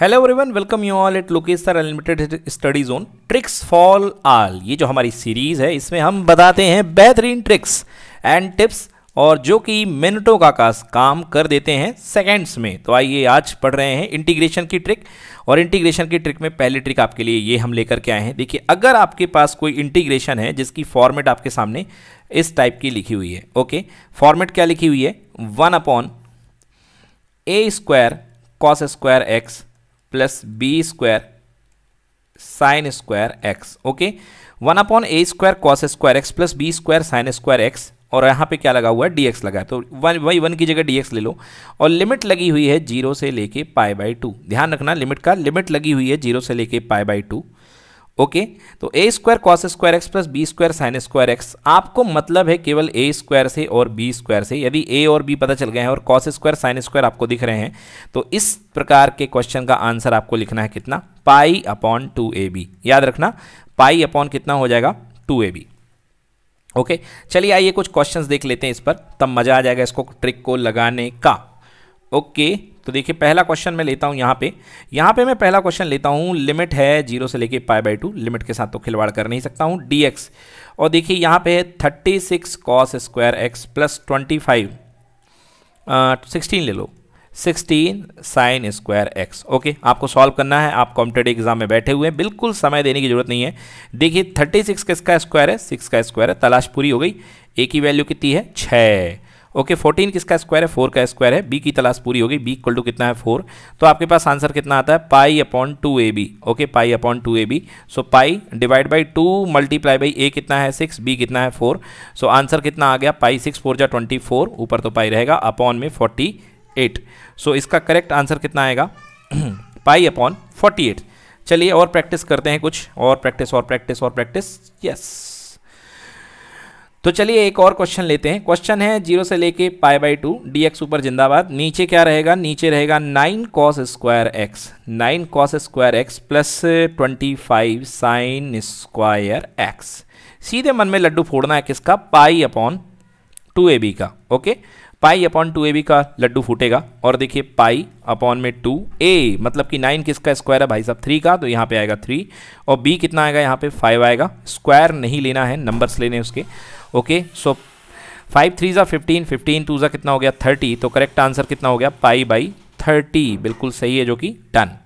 hello everyone welcome you all at Lokesh sir unlimited study zone tricks for all ये जो हमारी series है इसमें हम बताते हैं बेहतरीन ट्रिक्स एंड टिप्स और जो कि मिनटों का कास काम कर देते हैं सेकेंड्स में तो आइए आज पढ़ रहे हैं इंटीग्रेशन की ट्रिक और इंटीग्रेशन की ट्रिक में पहली ट्रिक आपके लिए ये हम लेकर के आए हैं देखिए अगर आपके पास कोई इंटीग्रेशन है जिसकी फॉर्मेट आपके सामने इस टाइप की लिखी हुई है ओके फॉर्मेट क्या लिखी हुई है one upon a square cos square x plus b square sine square x okay one upon a square cos square x plus b square sine square x और यहाँ पे क्या लगा हुआ है डी एक्स लगा है तो वन वही वन की जगह डी एक्स ले लो और लिमिट लगी हुई है जीरो से लेके पाई बाई टू ध्यान रखना लिमिट का लिमिट लगी हुई है जीरो से लेके पाई बाई टू ओके तो a square cos square x plus b square sine square x आपको मतलब है केवल ए स्क्वायर से और बी स्क्वायर से यदि ए और बी पता चल गए हैं और कॉस स्क्वायर साइन स्क्वायर आपको दिख रहे हैं तो इस प्रकार के क्वेश्चन का आंसर आपको लिखना है कितना pi upon two a b याद रखना पाई अपॉन कितना हो जाएगा टू ए बी ओके चलिए आइए कुछ क्वेश्चन देख लेते हैं इस पर तब मज़ा आ जाएगा इसको ट्रिक को लगाने का ओके तो देखिए पहला क्वेश्चन मैं लेता हूँ यहाँ पे यहाँ पे मैं पहला क्वेश्चन लेता हूँ लिमिट है जीरो से लेके पाई बाई टू लिमिट के साथ तो खिलवाड़ कर नहीं सकता हूँ डी एक्स और देखिए यहाँ पे है thirty six cos square x plus twenty five sixteen ले लो sixteen sine square x okay आपको सॉल्व करना है आप कॉम्पिटेटिव एग्जाम में बैठे हुए हैं बिल्कुल समय देने की जरूरत नहीं है देखिए थर्टी सिक्स किसका स्क्वायर है सिक्स का स्क्वायर है तलाश पूरी हो गई ए की वैल्यू कितनी है छः ओके फोर्टीन किसका स्क्वायर है फोर का स्क्वायर है बी की तलाश पूरी होगी बी इक्वल टू कितना है फोर तो आपके पास आंसर कितना आता है pi upon two a b okay pi upon two a b so pi divide by two multiply by a कितना है सिक्स बी कितना है फोर सो आंसर कितना आ गया पाई सिक्स फोर जा ट्वेंटी फोर ऊपर तो पाई रहेगा अपॉन में फोर्टी एट सो इसका करेक्ट आंसर कितना आएगा पाई अपॉन फोर्टी एट चलिए और प्रैक्टिस करते हैं कुछ और प्रैक्टिस और प्रैक्टिस और प्रैक्टिस यस तो चलिए एक और क्वेश्चन लेते हैं क्वेश्चन है जीरो से लेके pi by two d x ऊपर जिंदाबाद नीचे क्या रहेगा नीचे रहेगा nine cos square x nine cos square x plus twenty five sine square x सीधे मन में लड्डू फोड़ना है किसका pi upon two a b का okay pi upon two a b का लड्डू फूटेगा और देखिए पाई अपॉन में टू ए मतलब कि नाइन किसका स्क्वायर है भाई साहब थ्री का तो यहाँ पे आएगा थ्री और बी कितना आएगा यहाँ पे फाइव आएगा स्क्वायर नहीं लेना है नंबर्स लेने उसके ओके सो फाइव थ्री ज़ा फिफ्टीन फिफ्टीन टू ज़ा कितना हो गया थर्टी तो करेक्ट आंसर कितना हो गया पाई बाई थर्टी बिल्कुल सही है जो कि डन